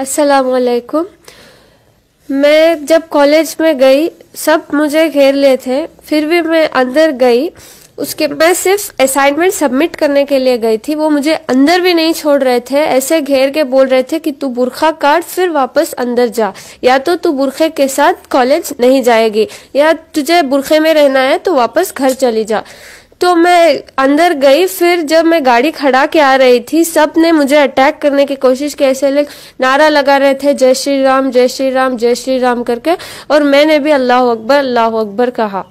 असलकुम मैं जब कॉलेज में गई सब मुझे घेर लिए थे फिर भी मैं अंदर गई उसके मैं सिर्फ असाइनमेंट सबमिट करने के लिए गई थी वो मुझे अंदर भी नहीं छोड़ रहे थे ऐसे घेर के बोल रहे थे कि तू बुरखा काट फिर वापस अंदर जा या तो तू बुरखे के साथ कॉलेज नहीं जाएगी या तुझे बुरखे में रहना है तो वापस घर चली जा तो मैं अंदर गई फिर जब मैं गाड़ी खड़ा के आ रही थी सब ने मुझे अटैक करने की कोशिश की ऐसे लोग नारा लगा रहे थे जय श्री राम जय श्री राम जय श्री राम करके और मैंने भी अल्लाह अकबर अल्लाह अकबर कहा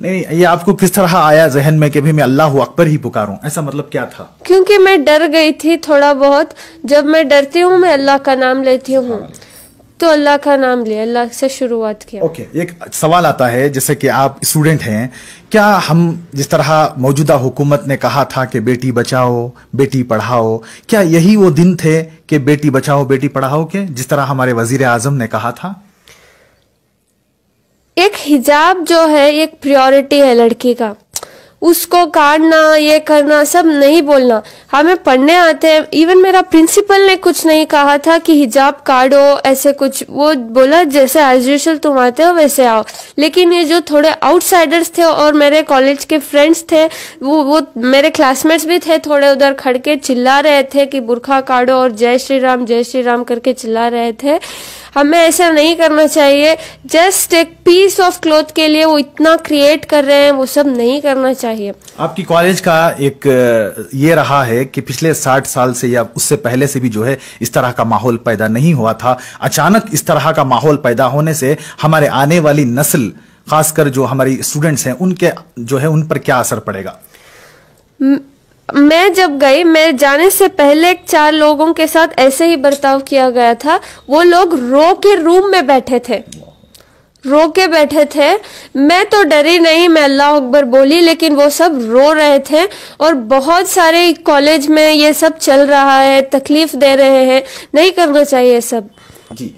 नहीं ये आपको किस तरह आया जहन में कि भी मैं अल्लाह अकबर ही पुकारूं ऐसा मतलब क्या था क्योंकि मैं डर गई थी थोड़ा बहुत जब मैं डरती हूँ मैं अल्लाह का नाम लेती हूँ तो अल्लाह का नाम लिया अल्लाह से शुरुआत किया ओके okay, एक सवाल आता है जैसे कि आप स्टूडेंट हैं क्या हम जिस तरह मौजूदा हुकूमत ने कहा था कि बेटी बचाओ बेटी पढ़ाओ क्या यही वो दिन थे कि बेटी बचाओ बेटी पढ़ाओ के जिस तरह हमारे वजीर आजम ने कहा था एक हिजाब जो है एक प्रायोरिटी है लड़की का उसको काटना ये करना सब नहीं बोलना हमें पढ़ने आते हैं इवन मेरा प्रिंसिपल ने कुछ नहीं कहा था कि हिजाब काटो ऐसे कुछ वो बोला जैसे एज यूजल तुम आते हो वैसे आओ लेकिन ये जो थोड़े आउटसाइडर्स थे और मेरे कॉलेज के फ्रेंड्स थे वो वो मेरे क्लासमेट्स भी थे थोड़े उधर खड़के चिल्ला रहे थे कि बुरखा काटो और जय श्री राम जय श्री राम करके चिल्ला रहे थे हमें ऐसा नहीं करना चाहिए जस्ट एक पीस ऑफ क्लोथ के लिए वो इतना क्रिएट कर रहे हैं वो सब नहीं करना चाहिए आपकी कॉलेज का एक ये रहा है कि पिछले साठ साल से या उससे पहले से भी जो है इस तरह का माहौल पैदा नहीं हुआ था अचानक इस तरह का माहौल पैदा होने से हमारे आने वाली नस्ल खासकर जो हमारी स्टूडेंट्स हैं उनके जो है उन पर क्या असर पड़ेगा मैं जब गई मैं जाने से पहले चार लोगों के साथ ऐसे ही बर्ताव किया गया था वो लोग रो के रूम में बैठे थे रो के बैठे थे मैं तो डरी नहीं मैं अल्लाह अकबर बोली लेकिन वो सब रो रहे थे और बहुत सारे कॉलेज में ये सब चल रहा है तकलीफ दे रहे हैं नहीं करना चाहिए सब जी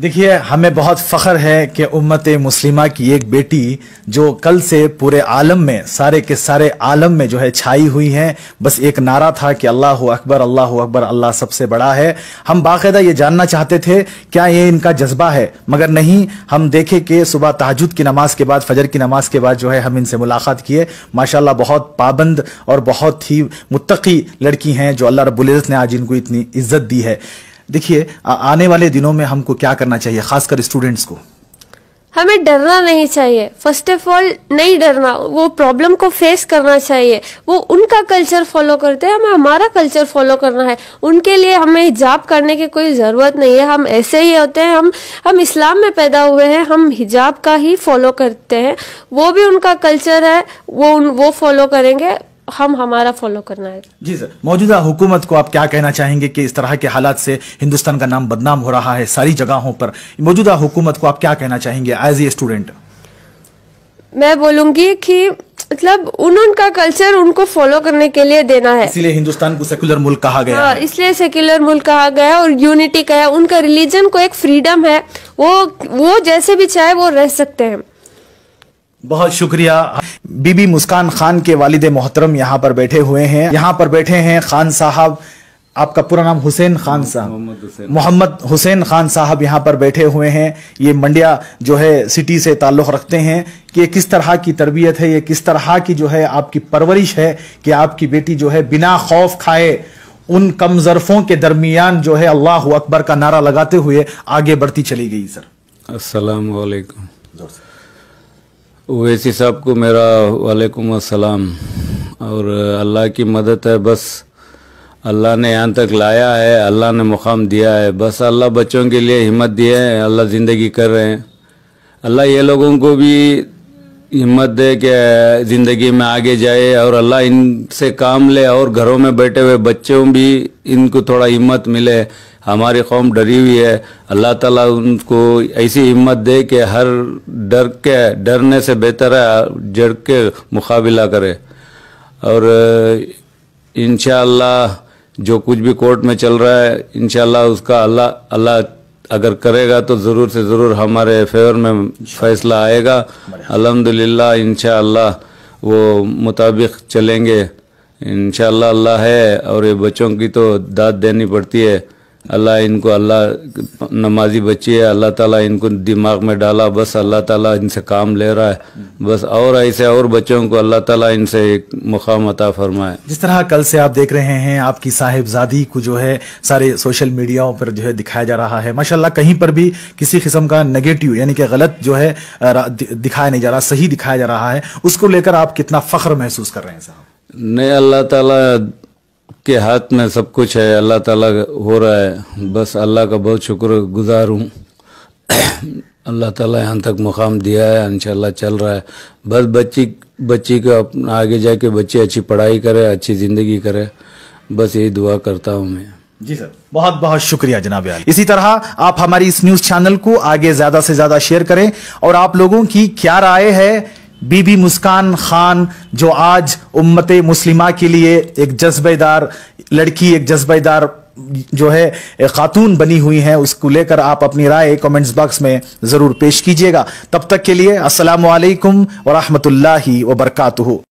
देखिए हमें बहुत फ़ख्र है कि उम्मत मुस्लिमा की एक बेटी जो कल से पूरे आलम में सारे के सारे आलम में जो है छाई हुई हैं बस एक नारा था कि अल्लाह अकबर अल्लाह अकबर अल्लाह सबसे बड़ा है हम बाकायदा ये जानना चाहते थे क्या ये इनका जज्बा है मगर नहीं हम देखे कि सुबह तहजद की नमाज के बाद फजर की नमाज के बाद जो है हम इनसे मुलाकात किए माशा बहुत पाबंद और बहुत ही मुतकी लड़की हैं जो अल्लाह रबुल्ज़त ने आज इनको इतनी इज्जत दी है देखिए आने वाले दिनों में हमको क्या करना चाहिए खासकर स्टूडेंट्स को हमें डरना नहीं चाहिए फर्स्ट ऑफ ऑल नहीं डरना वो प्रॉब्लम को फेस करना चाहिए वो उनका कल्चर फॉलो करते हैं हमें हमारा कल्चर फॉलो करना है उनके लिए हमें हिजाब करने की कोई ज़रूरत नहीं है हम ऐसे ही होते हैं हम हम इस्लाम में पैदा हुए हैं हम हिजाब का ही फॉलो करते हैं वो भी उनका कल्चर है वो उन, वो फॉलो करेंगे हम हमारा फॉलो करना है जी सर मौजूदा हुकूमत को आप क्या कहना चाहेंगे कि इस तरह के हालात से हिंदुस्तान का नाम बदनाम हो रहा है सारी जगहों पर मौजूदा हुकूमत को आप क्या कहना चाहेंगे एज ए स्टूडेंट मैं बोलूंगी कि मतलब उनका कल्चर उनको फॉलो करने के लिए देना है इसलिए हिंदुस्तान को सेक्युलर मुल्क कहा गया हाँ, इसलिए सेक्युलर मुल्क कहा गया और यूनिटी कहा उनका रिलीजन को एक फ्रीडम है वो वो जैसे भी चाहे वो रह सकते हैं बहुत शुक्रिया बीबी मुस्कान खान के वालिद मोहतरम यहाँ पर बैठे हुए हैं यहाँ पर बैठे हैं खान साहब आपका पूरा नाम हुसैन खान साहब मोहम्मद हुसैन खान साहब यहाँ पर बैठे हुए हैं ये मंडिया जो है सिटी से ताल्लुक़ रखते हैं कि ये किस तरह की तरबियत है ये किस तरह की जो है आपकी परवरिश है कि आपकी बेटी जो है बिना खौफ खाए उन कम ज़रफ़ों के दरमियान जो है अल्लाह अकबर का नारा लगाते हुए आगे बढ़ती चली गई सर असलकम ओवैसी साहब को मेरा वालेकुम अस्सलाम और अल्लाह की मदद है बस अल्लाह ने यहाँ तक लाया है अल्लाह ने मुकाम दिया है बस अल्लाह बच्चों के लिए हिम्मत दिए हैं अल्लाह ज़िंदगी कर रहे हैं अल्लाह ये लोगों को भी हिम्मत दे कि ज़िंदगी में आगे जाए और अल्लाह इनसे काम ले और घरों में बैठे हुए बच्चों भी इनको थोड़ा हिम्मत मिले हमारी कौम डरी हुई है अल्लाह ताला उनको ऐसी हिम्मत दे कि हर डर के डरने से बेहतर है जड़ के मुकाबला करे और इन जो कुछ भी कोर्ट में चल रहा है इन उसका अल्लाह अल्लाह अगर करेगा तो ज़रूर से ज़रूर हमारे फेवर में फैसला आएगा अलहमदिल्ला इन वो मुताबिक चलेंगे इन अल्लाह है और ये बच्चों की तो दाद देनी पड़ती है अल्लाह इनको अल्लाह नमाजी बच्चे है अल्लाह ताला इनको दिमाग में डाला बस अल्लाह ताला इनसे काम ले रहा है बस और ऐसे और बच्चों को अल्लाह ताला इनसे एक मुकाम अता फरमाए जिस तरह कल से आप देख रहे हैं आपकी साहिबजादी को जो है सारे सोशल मीडियाओं पर जो है दिखाया जा रहा है माशाला कहीं पर भी किसी किस्म का नेगेटिव यानी कि गलत जो है दिखाया नहीं जा रहा सही दिखाया जा रहा है उसको लेकर आप कितना फ़ख्र महसूस कर रहे हैं साहब नहीं अल्लाह ताला के हाथ में सब कुछ है अल्लाह ताला हो रहा है बस अल्लाह का बहुत शुक्र गुज़ार हूँ अल्लाह ताला यहाँ तक मुकाम दिया है इंशाल्लाह चल रहा है बस बच्ची बच्ची का आगे जाके बच्चे अच्छी पढ़ाई करे अच्छी ज़िंदगी करे बस यही दुआ करता हूँ मैं जी सर बहुत बहुत शुक्रिया जनाब यार इसी तरह आप हमारी इस न्यूज़ चैनल को आगे ज़्यादा से ज़्यादा शेयर करें और आप लोगों की क्या राय है बीबी मुस्कान खान जो आज उम्मत मुस्लिमा के लिए एक जज्बेदार लड़की एक जज्बेदार जो है खातून बनी हुई हैं उसको लेकर आप अपनी राय कमेंट्स बॉक्स में ज़रूर पेश कीजिएगा तब तक के लिए असलकम लाही वरकत